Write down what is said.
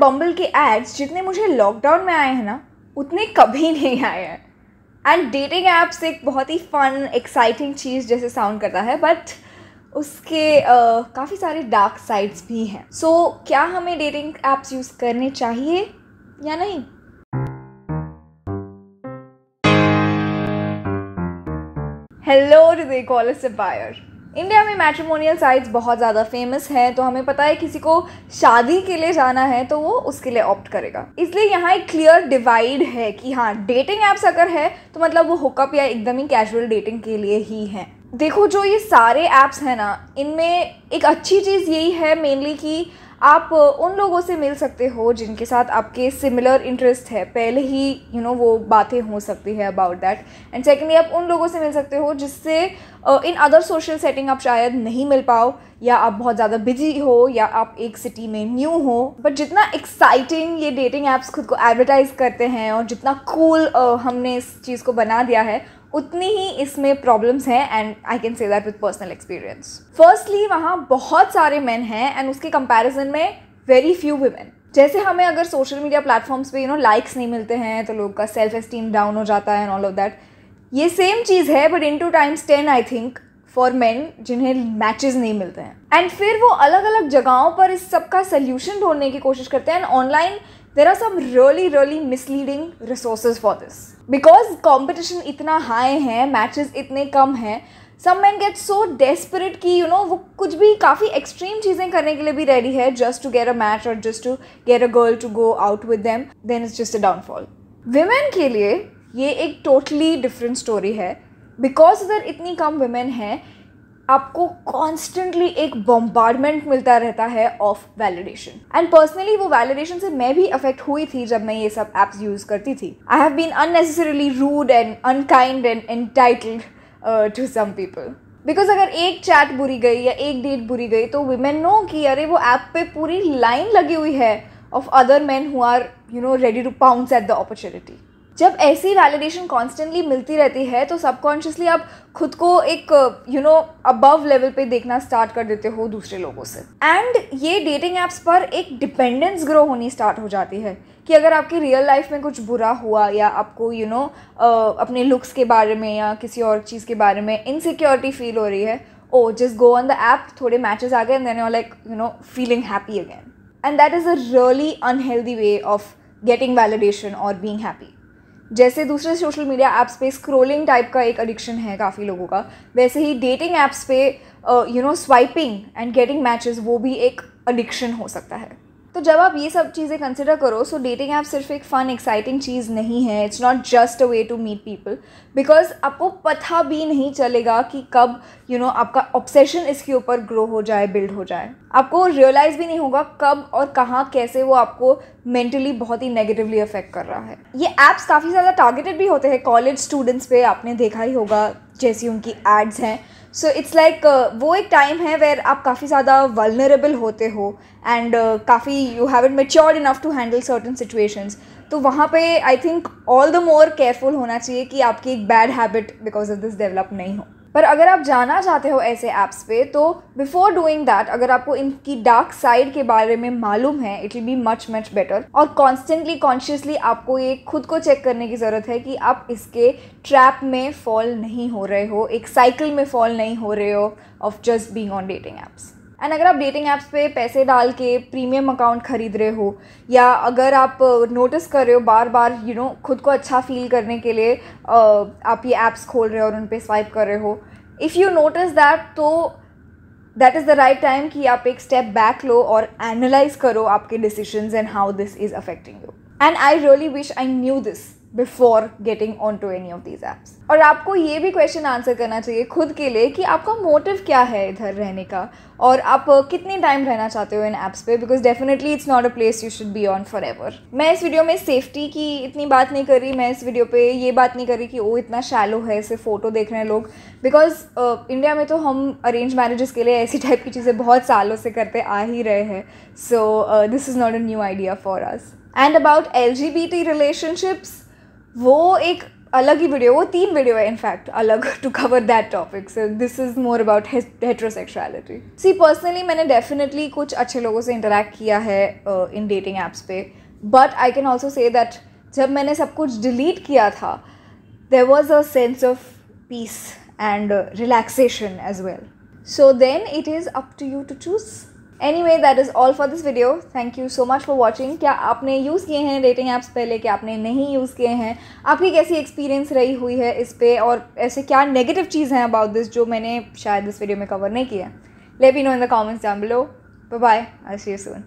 बम्बल के एड्स जितने मुझे लॉकडाउन में आए हैं ना उतने कभी नहीं आए हैं एंड डेटिंग ऐप्स एक बहुत ही फन एक्साइटिंग चीज़ जैसे साउंड करता है बट उसके uh, काफ़ी सारे डार्क साइड्स भी हैं सो so, क्या हमें डेटिंग ऐप्स यूज़ करने चाहिए या नहीं हेलो टू दे कॉल से बायर इंडिया में मैट्रिमोनियल साइट्स बहुत ज़्यादा फेमस हैं तो हमें पता है किसी को शादी के लिए जाना है तो वो उसके लिए ऑप्ट करेगा इसलिए यहाँ एक क्लियर डिवाइड है कि हाँ डेटिंग ऐप्स अगर है तो मतलब वो हुकअप या एकदम ही कैजुअल डेटिंग के लिए ही हैं देखो जो ये सारे ऐप्स हैं ना इनमें एक अच्छी चीज़ यही है मेनली कि आप उन लोगों से मिल सकते हो जिनके साथ आपके सिमिलर इंटरेस्ट है पहले ही यू you नो know, वो बातें हो सकती है अबाउट दैट एंड सेकेंडली आप उन लोगों से मिल सकते हो जिससे इन अदर सोशल सेटिंग आप शायद नहीं मिल पाओ या आप बहुत ज़्यादा बिजी हो या आप एक सिटी में न्यू हो बट जितना एक्साइटिंग ये डेटिंग ऐप्स खुद को एडवर्टाइज़ करते हैं और जितना कूल cool, uh, हमने इस चीज़ को बना दिया है उतनी ही इसमें प्रॉब्लम्स हैं and I can say that with personal experience firstly वहाँ बहुत सारे मेन हैं एंड उसके कंपेरिजन में वेरी फ्यू वुमेन जैसे हमें अगर सोशल मीडिया प्लेटफॉर्म्स पे यू नो लाइक्स नहीं मिलते हैं तो लोग का सेल्फ एस्टीम डाउन हो जाता है एंड ऑल ऑफ दैट ये सेम चीज़ है but in two times ten I think for men जिन्हें मैचेस नहीं मिलते हैं एंड फिर वो अलग अलग जगहों पर इस सब का सल्यूशन ढूंढने की कोशिश करते हैं and online there are some really really misleading resources for this because competition इतना हाई है मैचेस इतने कम हैं some man get so desperate कि यू नो वो कुछ भी काफ़ी एक्सट्रीम चीज़ें करने के लिए भी रेडी है just to get a match और just to get a girl to go out with them then is just a downfall women के लिए ये एक टोटली डिफरेंट स्टोरी है बिकॉज इधर इतनी कम वेमेन है आपको कॉन्स्टेंटली एक बॉम्बार्डमेंट मिलता रहता है ऑफ वैलिडेशन एंड पर्सनली वो वैलिडेशन से मैं भी अफेक्ट हुई थी जब मैं ये सब एप्स यूज करती थी I have been unnecessarily rude and unkind and entitled to some people because अगर एक चैट बुरी गई या एक डेट बुरी गई तो वीमेन नो कि अरे वो ऐप पे पूरी लाइन लगी हुई है of other man who are you know ready to pounce at the opportunity जब ऐसी वैलिडेशन कॉन्स्टेंटली मिलती रहती है तो सबकॉन्शियसली आप खुद को एक यू नो अबव लेवल पे देखना स्टार्ट कर देते हो दूसरे लोगों से एंड ये डेटिंग ऐप्स पर एक डिपेंडेंस ग्रो होनी स्टार्ट हो जाती है कि अगर आपकी रियल लाइफ में कुछ बुरा हुआ या आपको यू you नो know, अपने लुक्स के बारे में या किसी और चीज़ के बारे में इनसिक्योरिटी फील हो रही है oh just go on the app थोड़े मैचेस आ गए and then you like you know feeling happy again and that is a really unhealthy way of getting validation और बींग हैप्पी जैसे दूसरे सोशल मीडिया ऐप्स पे स्क्रोलिंग टाइप का एक एडिक्शन है काफ़ी लोगों का वैसे ही डेटिंग ऐप्स पे you know swiping and getting matches वो भी एक एडिक्शन हो सकता है तो जब आप ये सब चीज़ें कंसिडर करो सो डेटिंग ऐप सिर्फ एक फ़न एक्साइटिंग चीज़ नहीं है it's not just a way to meet people because आपको पता भी नहीं चलेगा कि कब यू you नो know, आपका ऑब्सेशन इसके ऊपर ग्रो हो जाए बिल्ड हो जाए आपको रियलाइज़ भी नहीं होगा कब और कहाँ कैसे वो आपको मेंटली बहुत ही नेगेटिवली अफेक्ट कर रहा है ये ऐप्स काफ़ी ज़्यादा टारगेटेड भी होते हैं कॉलेज स्टूडेंट्स पे आपने देखा ही होगा जैसी उनकी एड्स हैं सो इट्स लाइक वो एक टाइम है वेर आप काफ़ी ज़्यादा वलनरेबल होते हो एंड uh, काफ़ी you haven't matured enough to handle certain situations तो वहाँ पे I think all the more careful होना चाहिए कि आपकी एक bad habit because of this develop नहीं हो पर अगर आप जाना चाहते हो ऐसे ऐप्स पे तो बिफोर डूइंग दैट अगर आपको इनकी डार्क साइड के बारे में मालूम है it will be much much better और कॉन्स्टेंटली कॉन्शियसली आपको ये खुद को चेक करने की ज़रूरत है कि आप इसके ट्रैप में फॉल नहीं हो रहे हो एक साइकिल में फॉल नहीं हो रहे हो off just being on dating apps and अगर आप डेटिंग ऐप्स पे पैसे डाल के प्रीमियम अकाउंट ख़रीद रहे हो या अगर आप नोटिस uh, कर रहे हो बार बार यू you नो know, खुद को अच्छा फील करने के लिए uh, आप ये ऐप्स खोल रहे हो और उन पर स्वाइप कर रहे हो इफ़ यू नोटिस दैट तो that is the right time कि आप एक स्टेप बैक लो और एनालाइज करो आपके decision and how this is affecting you and I really wish I knew this before getting on to any of these apps और आपको ये भी क्वेश्चन आंसर करना चाहिए खुद के लिए कि आपका मोटिव क्या है इधर रहने का और आप कितने टाइम रहना चाहते हो इन ऐप्स पे because definitely it's not a place you should be on forever मैं इस वीडियो में सेफ्टी की इतनी बात नहीं कर रही मैं इस वीडियो पे ये बात नहीं कर रही कि वो इतना शैलो है सिर्फ फ़ोटो देख रहे हैं लोग बिकॉज uh, इंडिया में तो हम अरेंज मैरिजेस के लिए ऐसी टाइप की चीज़ें बहुत सालों से करते आ ही रहे हैं so this is not a new idea for us and about L G B T relationships वो एक अलग ही वीडियो वो तीन वीडियो है इनफैक्ट अलग to cover that topic so this is more about heterosexuality सी पर्सनली मैंने डेफिनेटली कुछ अच्छे लोगों से इंटरेक्ट किया है इन डेटिंग एप्स पे but I can also say that जब मैंने सब कुछ डिलीट किया था there was a sense of peace and relaxation as well so then it is up to you to choose anyway that is all for this video thank you so much for watching क्या आपने use किए हैं rating apps पहले क्या आपने नहीं use किए हैं आपकी कैसी एक्सपीरियंस रही हुई है इस पर और ऐसे क्या नेगेटिव चीज़ हैं अबाउट दिस जो मैंने शायद इस वीडियो में कवर नहीं किया let me know in the comments down below bye I see you soon